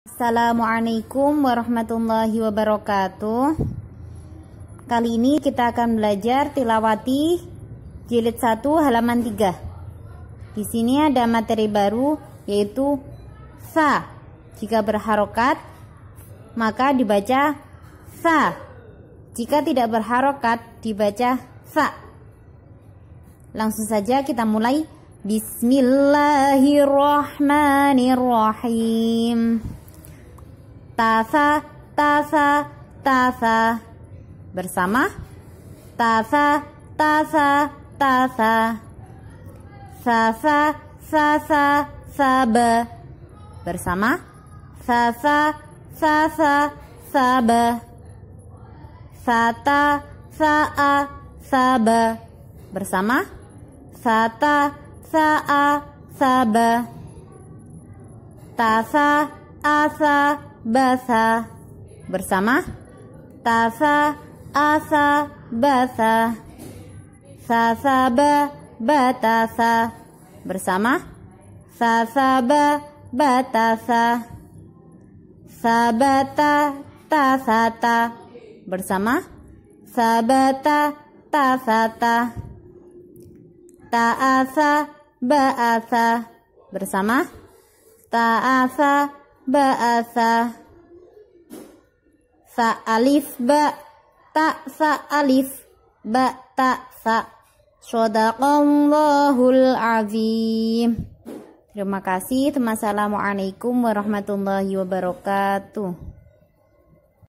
Assalamualaikum warahmatullahi wabarakatuh Kali ini kita akan belajar tilawati jilid 1 halaman 3 Di sini ada materi baru yaitu Sa Jika berharokat maka dibaca Sa Jika tidak berharokat dibaca Sa Langsung saja kita mulai Bismillahirrahmanirrahim tasa tasa tasa bersama tasa tasa tasa sasa sasa sabe bersama sasa sasa sabe sata saa sabe bersama sata saa sabe tasa asa basa bersama tasa asa basa sasaba batasa bersama sasaba batasa sabata tasata bersama sabata tasata taasa baasa bersama taasa ba'atha fa alif ba ta fa alif ba ta fa sadaqallahul azim terima kasih assalamualaikum warahmatullahi wabarakatuh